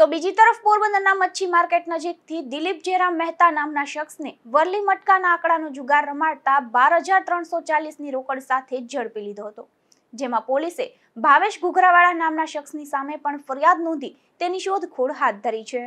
તો બીજી તરફ પોરબંદરના મચ્છી માર્કેટ નજીકથી દિલીપ જેરામ મહેતા નામના શખ્સને વરલી મટકાના આંકડાનો જુગાર રમાડતા બાર હજાર ત્રણસો ચાલીસની રોકડ સાથે ઝડપી લીધો હતો જેમાં પોલીસે ભાવેશ ઘુઘરાવાળા નામના શખ્સની સામે પણ ફરિયાદ નોંધી તેની શોધખોળ હાથ ધરી છે